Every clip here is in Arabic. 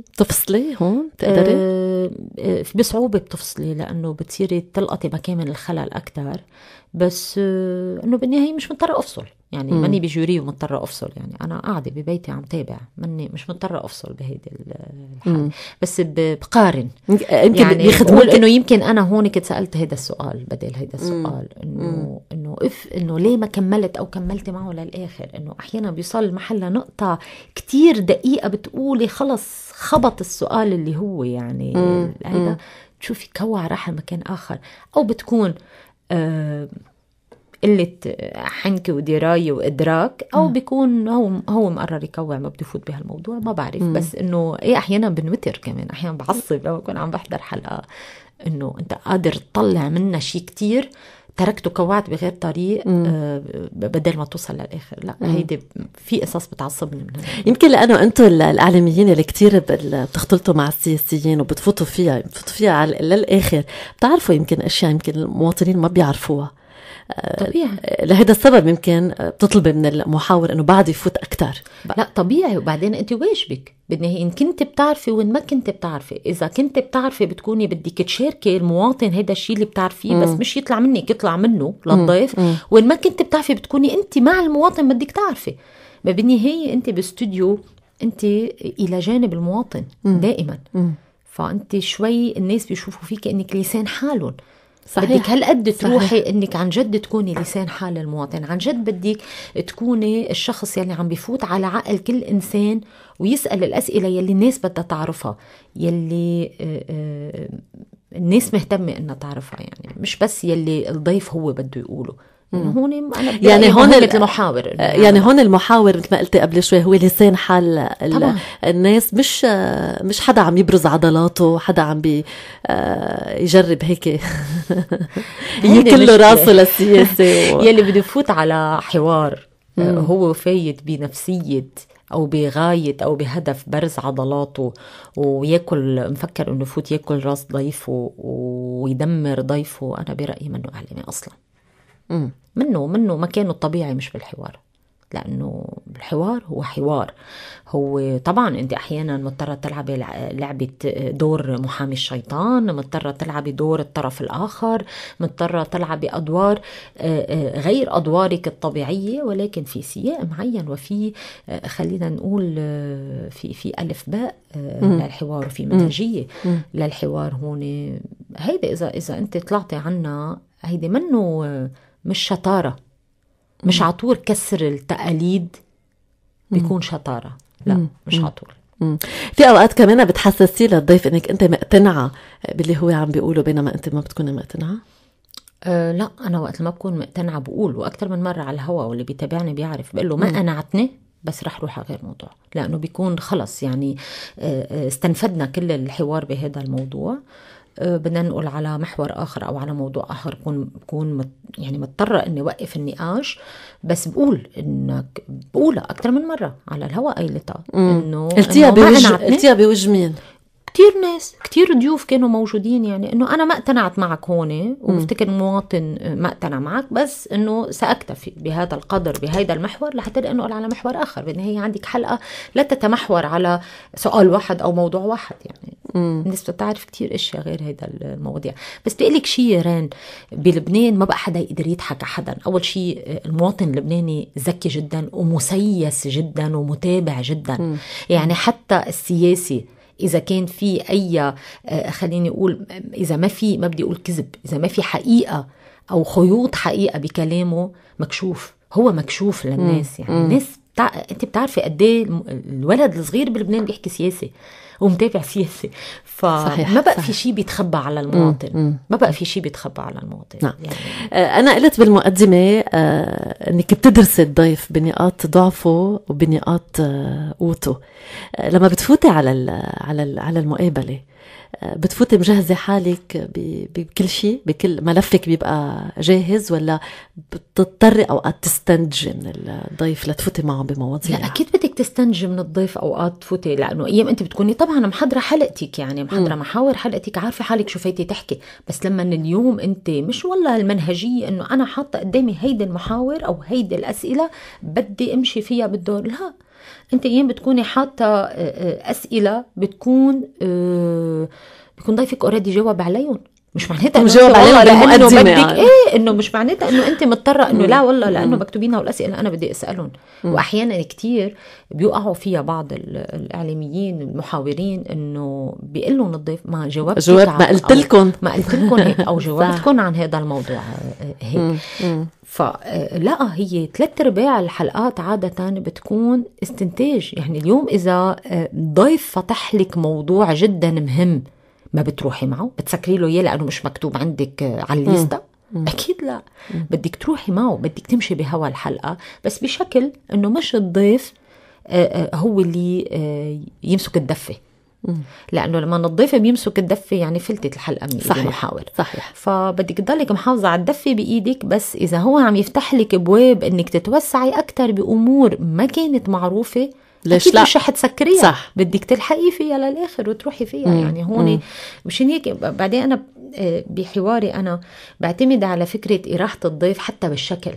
تحكي تفصلي هون تقدري؟ أه, آه، بصعوبة بتفصلي لأنه بتصيري تلقطي مكامن الخلل أكثر بس أه أنه بالنهاية مش مضطرة أفصل يعني مم. ماني بجوري ومضطره افصل يعني انا قاعده ببيتي عم تابع ماني مش مضطره افصل بهيدي الحاله بس بقارن يمكن يعني بيخدموا انه يمكن انا هون كنت سالت هذا السؤال بدل هذا السؤال انه انه اف انه ليه ما كملت او كملت معه للاخر انه احيانا بيوصل محل نقطه كتير دقيقه بتقولي خلص خبط السؤال اللي هو يعني هيدا تشوفي كوع راح لمكان اخر او بتكون آه قلة حنك ودراية وإدراك أو بيكون هو هو مقرر يكوع ما بده يفوت بهالموضوع ما بعرف بس إنه إيه أحيانا بنوتر كمان أحيانا بعصب لما بكون عم بحضر حلقة إنه أنت قادر تطلع منها شيء كتير تركته كوعت بغير طريق آه بدل ما توصل للاخر لا هيدي في قصص بتعصبني منها يمكن لانه انتم الاعلاميين اللي كثير بتختلطوا مع السياسيين وبتفوتوا فيها بتفوتوا فيها للاخر بتعرفوا يمكن اشياء يمكن المواطنين ما بيعرفوها طبيعي آه، لهذا السبب يمكن آه، بتطلبي من المحاور انه بعد يفوت اكثر لا طبيعي وبعدين انت واجبك بالنهايه ان كنت بتعرفي وان ما كنت بتعرفي اذا كنت بتعرفي بتكوني بدك تشاركي المواطن هذا الشيء اللي بتعرفيه بس مش يطلع منك يطلع منه للضيف وان ما كنت بتعرفي بتكوني انت مع المواطن بدك تعرفي ما بالنهايه انت باستوديو انت الى جانب المواطن دائما فانت شوي الناس بيشوفوا فيك انك لسان حالهم صحيح. بدك هالقد تروحي صحيح. انك عن جد تكوني لسان حال المواطن عن جد بدك تكوني الشخص يلي عم بفوت على عقل كل انسان ويسال الاسئله يلي الناس بدها تعرفها يلي آه، آه، الناس مهتمه انها تعرفها يعني مش بس يلي الضيف هو بده يقوله يعني هون انا يعني هون المحاور آه، يعني هون المحاور مثل ما قلتي قبل شوي هو لسان حال طبعا. الناس مش آه، مش حدا عم يبرز عضلاته حدا عم بي آه، يجرب هيك يكله راسه للسياسه يلي بده يفوت على حوار هو فايت بنفسيه او بغايه او بهدف برز عضلاته وياكل مفكر انه يفوت ياكل راس ضيفه ويدمر ضيفه انا برايي منه اعلامي اصلا منه منه مكانه الطبيعي مش بالحوار لانه الحوار هو حوار هو طبعا انت احيانا مضطره تلعبي لعبه دور محامي الشيطان مضطره تلعبي دور الطرف الاخر مضطره تلعبي ادوار آه، آه، غير ادوارك الطبيعيه ولكن في سياق معين وفي آه، خلينا نقول في في الف باء للحوار وفي منهجيه للحوار هون هيدا اذا اذا انت طلعتي عنا هيدي منه مش شطاره مش على طول كسر التقاليد بيكون شطاره لا مش على طول في اوقات كمان بتحسسي للضيف انك انت مقتنعه باللي هو عم بيقوله بينما انت ما بتكوني مقتنعه أه لا انا وقت ما بكون مقتنعه بقول واكثر من مره على الهواء واللي بيتابعني بيعرف بقول له ما قنعتني بس رح روح على غير موضوع لانه بيكون خلص يعني أه، أه، استنفدنا كل الحوار بهذا الموضوع آه، بدنا نقول على محور اخر او على موضوع اخر بكون بكون يعني مضطره اني اوقف النقاش بس بقول انك بقولها اكثر من مره على الهواء قايلتها انه قلتيها بوجه قلتيها بوجه مين؟ كتير ناس كتير ضيوف كانوا موجودين يعني انه انا ما اقتنعت معك هون وبفتكر مواطن ما اقتنع معك بس انه ساكتفي بهذا القدر بهذا المحور لحتى انقل على محور اخر بالنهايه عندك حلقه لا تتمحور على سؤال واحد او موضوع واحد يعني مم. الناس بتعرف كتير اشياء غير هذا المواضيع بس بدي لك شيء ران بلبنان ما بقى حدا يقدر يضحك على حدا اول شيء المواطن اللبناني ذكي جدا ومسيس جدا ومتابع جدا مم. يعني حتى السياسي اذا كان في اي آه، خليني اقول اذا ما في ما بدي اقول كذب اذا ما في حقيقه او خيوط حقيقه بكلامه مكشوف هو مكشوف للناس يعني الناس بتاع... انت بتعرفي قد ايه الولد الصغير بلبنان بيحكي سياسه ومتابع سياسه فما بقى صحيح. في شيء بيتخبى على المواطن مم. ما بقى في شيء بيتخبى على المواطن نعم. يعني. آه، انا قلت بالمقدمه آه، انك بتدرسي الضيف بنقاط ضعفه وبنقاط آه، قوته لما بتفوتي على ال على ال على المقابله آه، بتفوتي مجهزة حالك بكل شيء بكل ملفك بيبقى جاهز ولا بتضطري أوقات تستنجي من الضيف لتفوتي معه بمواضيع لا أكيد بدك تستنجي من الضيف أوقات تفوتي لأنه أيام أنت بتكوني طبعا محضرة حلقتك يعني محضرة محاور حلقتك عارفة حالك شو فايتة تحكي بس لما اليوم أنت مش والله المنهجية أنه أنا حاطة قدامي هيدي المحاور أو هيدي الأسئلة بدي أمشي فيها بالدور لا انت ايام بتكوني حاطه آه، آه، اسئله بتكون آه، بيكون ضيفك اوريدي جاوب عليهم مش معناتها انه والله لانه بدك يعني. ايه انه مش معناتها انه انت مضطره انه لا والله لانه مكتوبين الاسئلة انا بدي اسالهم واحيانا كثير بيوقعوا فيها بعض الاعلاميين المحاورين انه بيقول لهم الضيف ما جاوبت جواب ما قلت لكم ما قلت لكم هيك او جاوبتكم عن هذا الموضوع آه، هيك فلا آه، هي ثلاث ارباع الحلقات عاده بتكون استنتاج يعني اليوم اذا آه، ضيف فتح لك موضوع جدا مهم ما بتروحي معه بتسكري له اياه لانه مش مكتوب عندك آه، على الليسته اكيد لا مم. بدك تروحي معه بدك تمشي بهوا الحلقه بس بشكل انه مش الضيف آه، آه، هو اللي يمسك الدفه لانه لما الضيف بيمسك الدفه يعني فلتت الحلقه من صحيح المحاور صحيح فبدك تضلك محافظه على الدفه بايدك بس اذا هو عم يفتح لك ابواب انك تتوسعي اكثر بامور ما كانت معروفه ليش أكيد لا مش حتسكريها صح بدك تلحقي فيها للاخر وتروحي فيها مم. يعني هون مشان هيك بعدين انا آه، بحواري انا بعتمد على فكره اراحه الضيف حتى بالشكل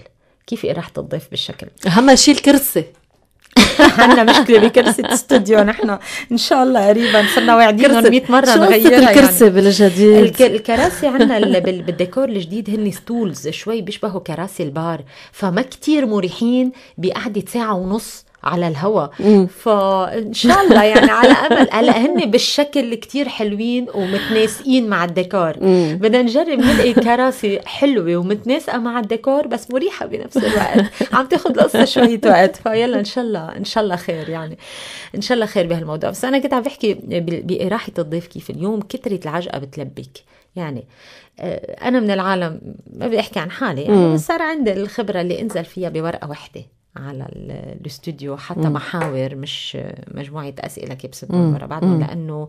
كيف اراحه الضيف بالشكل اهم شيء الكرسي عندنا مشكله بكرسي الاستوديو نحن ان شاء الله قريبا صرنا واعدين 100 مره شو نغيرها يعني. الكرسي يعني. بالجديد الك... الكراسي عندنا بالديكور الجديد هن ستولز شوي بيشبهوا كراسي البار فما كتير مريحين بقعده ساعه ونص على الهوا فان شاء الله يعني على امل هلا هن بالشكل كتير حلوين ومتناسقين مع الديكور بدنا نجرب نلاقي كراسي حلوه ومتناسقه مع الديكور بس مريحه بنفس الوقت عم تاخذ القصه شويه وقت فيلا ان شاء الله ان شاء الله خير يعني ان شاء الله خير بهالموضوع بس انا كنت عم بحكي براحه الضيف كيف اليوم كثره العجقه بتلبك يعني آه، انا من العالم ما بدي احكي عن حالي يعني صار عندي الخبره اللي انزل فيها بورقه وحده على الاستوديو حتى مم. محاور مش مجموعه اسئله كبستهم ورا بعضهم لانه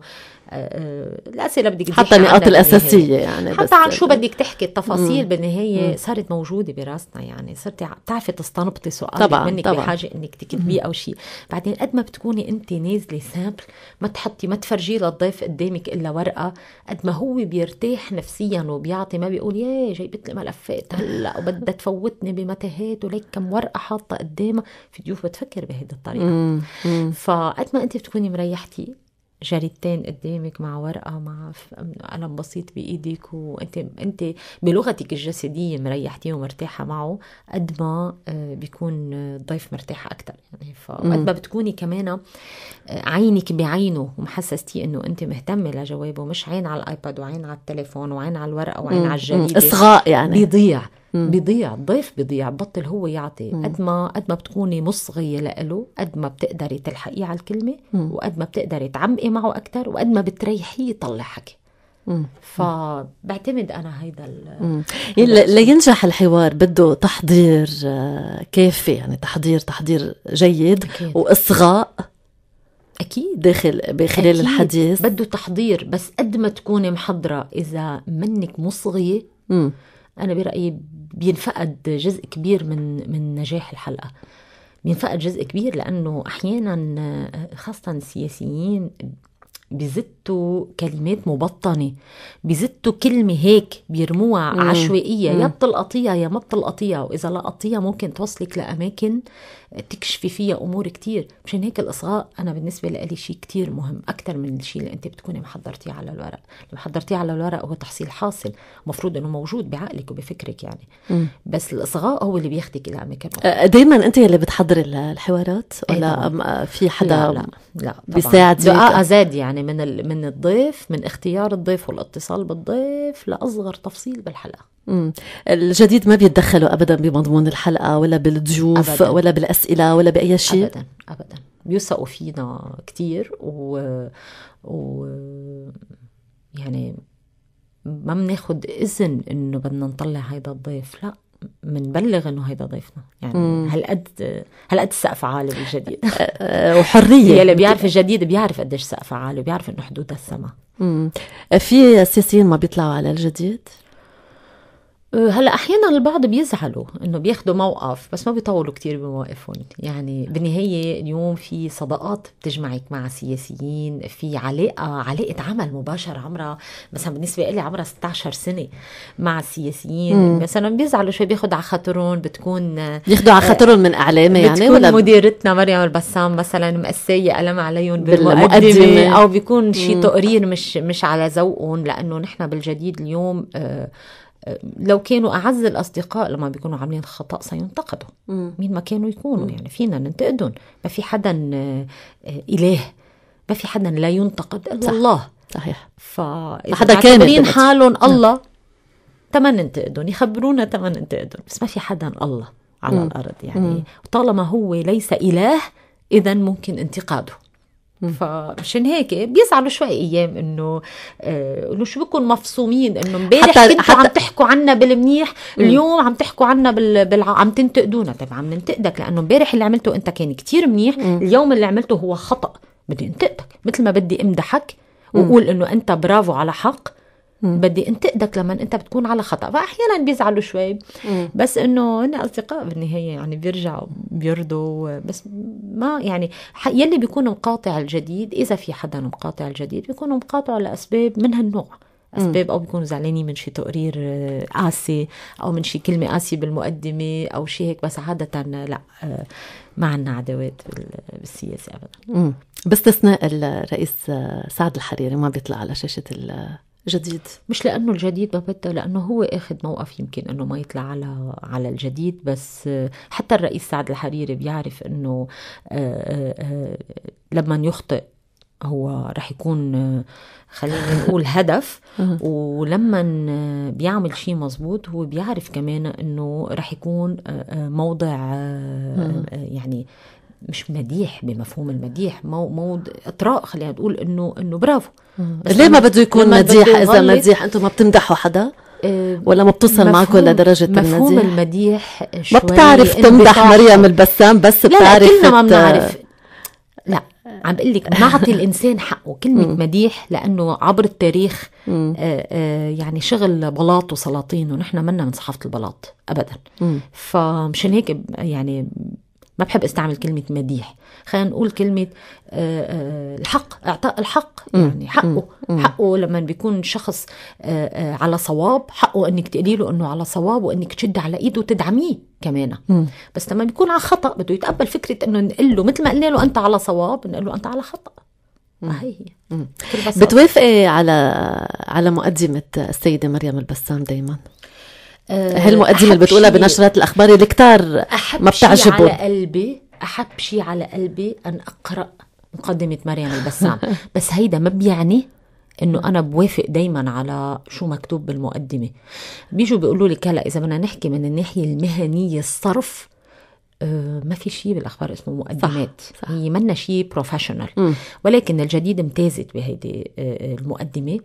آه، آه، الاسئله بدك حتى النقاط الاساسيه يعني حتى بس عن شو بدك تحكي التفاصيل مم. بالنهايه صارت موجوده براسنا يعني صرتي بتعرفي تستنبطي سؤال طبعا منك طبعا. بحاجه انك تكتبيه او شيء بعدين قد ما بتكوني انت نازله سامبل ما تحطي ما تفرجيه للضيف قدامك الا ورقه قد ما هو بيرتاح نفسيا وبيعطي ما بيقول يا جايبت لي ملفات هلا وبدها تفوتني بمتاهات وليك كم ورقه حاطه قدامها في ضيوف بتفكر بهيدي الطريقه فقد ما انت بتكوني مريحتي جريدتين قدامك مع ورقه مع قلم بسيط بايدك وانت انت بلغتك الجسديه مريحتيه ومرتاحه معه قد ما آه، بيكون الضيف مرتاح اكثر يعني فقد ما بتكوني كمان آه، عينك بعينه ومحسستيه انه انت مهتمه لجوابه مش عين على الايباد وعين على التليفون وعين على الورقه وعين مم. على الجريده اصغاء يعني بيضيع بيضيع الضيف بيضيع بطل هو يعطي قد ما قد ما بتكوني مصغيه لإله قد ما بتقدري تلحقيه على الكلمه وقد ما بتقدري تعمقي معه اكثر وقد ما بتريحيه يطلع حكي فبعتمد انا هيدا لينجح الحوار بده تحضير آه، كافي يعني تحضير تحضير جيد أكيد. واصغاء اكيد داخل بخلال الحديث بده تحضير بس قد ما تكوني محضره اذا منك مصغيه مم. أنا برأيي بينفقد جزء كبير من من نجاح الحلقة بينفقد جزء كبير لأنه أحيانا آه، خاصة السياسيين بزت بيزتوا كلمات مبطنة بيزتوا كلمة هيك بيرموها مم. عشوائية مم. يا بتلقطيها يا ما بتلقطيها وإذا لقطيها ممكن توصلك لأماكن تكشفي فيها أمور كتير مشان هيك الإصغاء أنا بالنسبة لي شيء كتير مهم أكثر من الشيء اللي أنت بتكوني محضرتيه على الورق اللي محضرتيه على الورق هو تحصيل حاصل المفروض أنه موجود بعقلك وبفكرك يعني مم. بس الإصغاء هو اللي بياخدك إلى أماكن أه، دائما أنت اللي بتحضري الحوارات إيه، ولا أه، في حدا لا, لا. لا. بيساعدك بيساعد زاد يعني من ال... من من الضيف من اختيار الضيف والاتصال بالضيف لأصغر تفصيل بالحلقة مم. الجديد ما بيتدخلوا أبدا بمضمون الحلقة ولا بالضيوف أبداً. ولا بالأسئلة ولا بأي شيء أبدا أبدا بيوثقوا فينا كتير و... و... يعني ما بناخد إذن إنه بدنا نطلع هيدا الضيف لأ منبلغ انه هيدا ضيفنا يعني هالقد هالقد السقف عالي بالجديد أه، وحريه يلي بيعرف الجديد بيعرف قديش سقف عالي وبيعرف انه حدودها السما في سياسيين ما بيطلعوا على الجديد أه، هلا احيانا البعض بيزعلوا انه بياخذوا موقف بس ما بيطولوا كتير بمواقفهم يعني بالنهايه اليوم في صداقات بتجمعك مع سياسيين في علاقه علاقه عمل مباشر عمرها مثلا بالنسبه لي عمرها 16 سنه مع السياسيين مم. مثلا بيزعلوا شوي بياخذوا على خاطرهم بتكون بياخذوا على خاطرهم من اعلامي يعني بتكون ولا مديرتنا مريم البسام مثلا مقسيه قلم عليهم بالمقدمه او بيكون شيء تقرير مش مش على ذوقهم لانه نحن بالجديد اليوم آه لو كانوا أعز الأصدقاء لما بيكونوا عاملين خطأ سينتقدوا مين ما كانوا يكونوا يعني فينا ننتقدهم ما في حدا آه، إله ما في حدا لا ينتقد إلا صح. الله صحيح فإذا حدا كان حالهم نعم. الله تما ننتقدهم يخبرونا تما ننتقدهم بس ما في حدا الله على مم. الأرض يعني طالما هو ليس إله إذا ممكن انتقاده فمشان هيك بيزعلوا شوي ايام انه آه، انه شو بكون مفصومين انه امبارح كنتوا عم تحكوا عنا بالمنيح اليوم عم تحكوا عنا بال... بال... عم تنتقدونا طيب عم ننتقدك لانه امبارح اللي عملته انت كان كتير منيح اليوم اللي عملته هو خطا بدي انتقدك مثل ما بدي امدحك واقول انه انت برافو على حق مم. بدي انتقدك لما انت بتكون على خطا فاحيانا بيزعلوا شوي مم. بس انه هن اصدقاء بالنهايه يعني بيرجعوا بيرضوا بس ما يعني يلي بيكون مقاطع الجديد اذا في حدا مقاطع الجديد بيكون مقاطع لاسباب من هالنوع اسباب او بيكونوا زعلانين من شي تقرير آه، قاسي او من شي كلمه قاسيه بالمقدمه او شي هيك بس عاده آه، لا آه، ما عندنا عداوات بالسياسه ابدا باستثناء الرئيس سعد الحريري ما بيطلع على شاشه جديد مش لانه الجديد ما بده لانه هو اخذ موقف يمكن انه ما يطلع على على الجديد بس آه، حتى الرئيس سعد الحريري بيعرف انه آه، آه، لما يخطئ هو رح يكون خلينا نقول هدف ولما بيعمل شيء مزبوط هو بيعرف كمان انه رح يكون موضع يعني مش مديح بمفهوم المديح مو مو اطراء خلينا نقول انه انه برافو ليه ما بده يكون مديح اذا مديح انتم ما بتمدحوا حدا آه، ولا ما بتوصل معكم لدرجه المديح مفهوم المديح شوي ما بتعرف تمدح مريم البسام بس لا بتعرف لا كلنا ما بنعرف لا عم بقول لك نعطي الانسان حقه كلمه مديح لانه عبر التاريخ آآ آآ آه، آه، يعني شغل بلاط وسلاطين ونحن منا من صحافه البلاط ابدا فمشان هيك يعني ما بحب استعمل كلمة مديح خلينا نقول كلمة آه، آه، الحق اعطاء الحق يعني حقه حقه لما بيكون شخص آه، على صواب حقه انك تقولي له انه على صواب وانك تشد على ايده وتدعميه كمان بس لما بيكون على خطا بده يتقبل فكره انه نقول له مثل ما قلنا له انت على صواب نقول له انت على خطا هي بتوافقي على على مقدمه السيده مريم البسام دائما أه، هالمقدمه اللي بتقولها بنشرات الاخبار اللي كتار ما بتعجبهم على قلبي احب شيء على قلبي ان اقرا مقدمه مريم البسام بس هيدا ما بيعني انه انا بوافق دايما على شو مكتوب بالمقدمه بيجوا بيقولوا لك هلا اذا بدنا نحكي من الناحيه المهنيه الصرف آه ما في شيء بالاخبار اسمه مقدمات صح. صح. هي منا شيء بروفيشنال ولكن الجديد امتازت بهيدي أه، المقدمه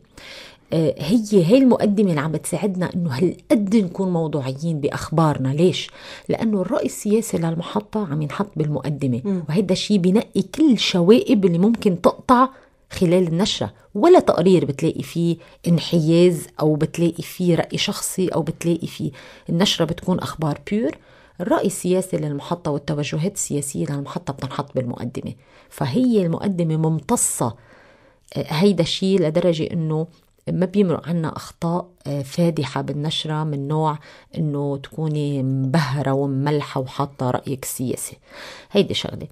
آه، هي هي المقدمة اللي عم بتساعدنا انه هالقد نكون موضوعيين باخبارنا ليش؟ لانه الرأي السياسي للمحطة عم ينحط بالمقدمة وهيدا الشيء بنقي كل الشوائب اللي ممكن تقطع خلال النشرة ولا تقرير بتلاقي فيه انحياز أو بتلاقي فيه رأي شخصي أو بتلاقي فيه النشرة بتكون أخبار بيور الرأي السياسي للمحطة والتوجهات السياسية للمحطة بتنحط بالمقدمة فهي المقدمة ممتصة آه، هيدا الشيء لدرجة أنه ما بيمرق عنا أخطاء آه، فادحة بالنشرة من نوع إنه تكوني مبهرة وملحة وحاطة رأيك السياسي هيدي شغلة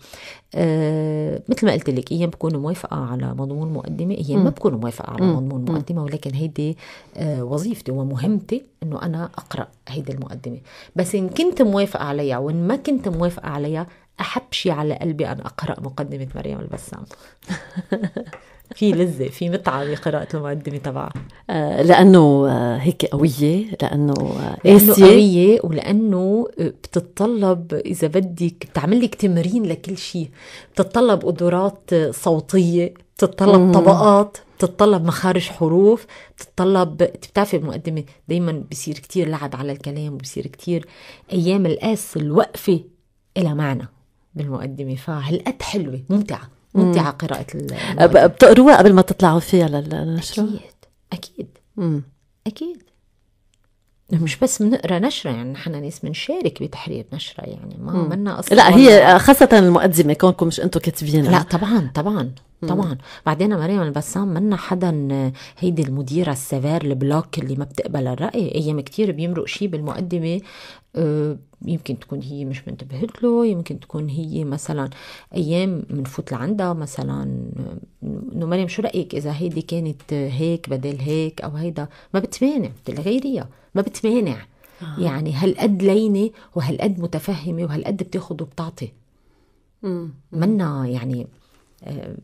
أه مثل ما قلت لك ايام بكون موافقه على مضمون مقدمه ايام ما بكون موافقه على مضمون مقدمه ولكن هيدي آه، وظيفتي ومهمتي انه انا اقرا هيدي المقدمه بس ان كنت موافقه عليها وان ما كنت موافقه عليها احب شيء على قلبي ان اقرا مقدمه مريم البسام في لذة في متعة بقراءة المقدمة تبعها آه، لأنه آه، هيك قوية آه، لأنه قاسية قوية ولأنه بتتطلب إذا بدك بتعمل لك تمرين لكل شيء بتتطلب قدرات صوتية بتتطلب طبقات بتتطلب مخارج حروف بتتطلب بتعرفي المقدمة دايما بصير كتير لعب على الكلام وبصير كتير أيام القاس الوقفة إلها معنى بالمقدمة فهالقد حلوة ممتعة وانت على قراءه بتقروها قبل ما تطلعوا فيها للنشره اكيد اكيد مم. اكيد مش بس بنقرا نشرة يعني نحن ناس بنشارك بتحرير نشرة يعني ما منا اصلا لا هي خاصة المقدمة كونكم مش انتم كاتبينها لا طبعا طبعا طبعا بعدين مريم البسام منا حدا هيدي المديرة السفير البلوك اللي ما بتقبل الرأي ايام كتير بيمرق شيء بالمقدمة أه يمكن تكون هي مش منتبهت له يمكن تكون هي مثلا ايام بنفوت لعندها مثلا انه مريم شو رايك اذا هيدي كانت هيك بدل هيك او هيدا ما بتمانع غيريها ما بتمانع آه. يعني هالقد لينه وهالقد متفهمه وهالقد بتاخذ وبتعطي منا يعني آه،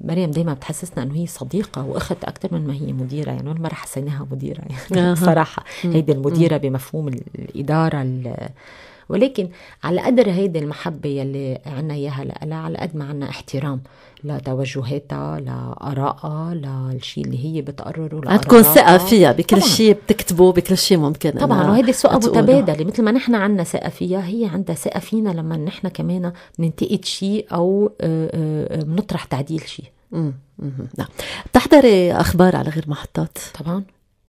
مريم دايما بتحسسنا انه هي صديقه واخت اكثر من ما هي مديره يعني ولا مره حسيناها مديره يعني صراحه هيدي المديره بمفهوم الاداره ولكن على قدر هيدي المحبة يلي عنا إياها لها على قد ما عنا احترام لتوجهاتها لآرائها للشيء اللي هي بتقرره عندكم ثقة فيها بكل شيء بتكتبوا بكل شيء ممكن طبعا وهيدي ثقة متبادلة مثل ما نحن عنا ثقة فيها هي عندها ثقة فينا لما نحن كمان بننتقد شيء أو آه، آه، بنطرح تعديل شيء نعم بتحضري اخبار على غير محطات؟ طبعا